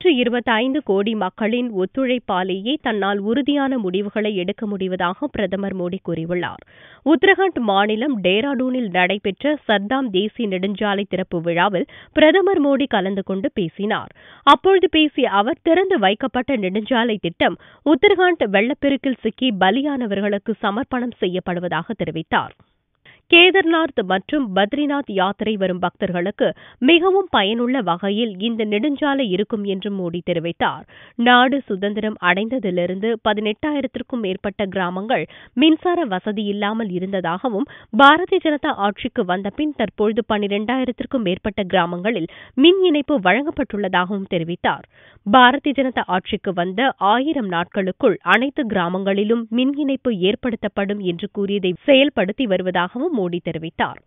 நூற்று இருபத்தி ஐந்து கோடி மக்களின் ஒத்துழைப்பாலேயே தன்னால் உறுதியான முடிவுகளை எடுக்க முடிவதாக பிரதமர் மோடி கூறியுள்ளார் உத்தரகாண்ட் மாநிலம் டேராடூனில் நடைபெற்ற சர்தாம் தேசிய நெடுஞ்சாலை திறப்பு விழாவில் பிரதமர் மோடி கலந்து கொண்டு பேசினார் அப்பொழுது பேசிய அவர் திறந்து வைக்கப்பட்ட நெடுஞ்சாலை திட்டம் உத்தரகாண்ட் வெள்ளப்பெருக்கில் சிக்கி பலியானவர்களுக்கு சமர்ப்பணம் செய்யப்படுவதாக தெரிவித்தாா் கேதர்நாத் மற்றும் பத்ரிநாத் யாத்திரை வரும் பக்தர்களுக்கு மிகவும் பயனுள்ள வகையில் இந்த நெடுஞ்சாலை இருக்கும் என்றும் மோடி தெரிவித்தார் நாடு சுதந்திரம் அடைந்ததிலிருந்து பதினெட்டாயிரத்திற்கும் மேற்பட்ட கிராமங்கள் மின்சார வசதி இல்லாமல் இருந்ததாகவும் பாரதிய ஜனதா ஆட்சிக்கு வந்த பின் தற்பொழுது பனிரெண்டாயிரத்திற்கும் மேற்பட்ட கிராமங்களில் மின் இணைப்பு வழங்கப்பட்டுள்ளதாகவும் தெரிவித்தார் பாரதிய ஜனதா ஆட்சிக்கு வந்த ஆயிரம் நாட்களுக்குள் அனைத்து கிராமங்களிலும் மின் இணைப்பு ஏற்படுத்தப்படும் என்று கூறியதை செயல்படுத்தி வருவதாகவும் மோடி தெரிவித்தார்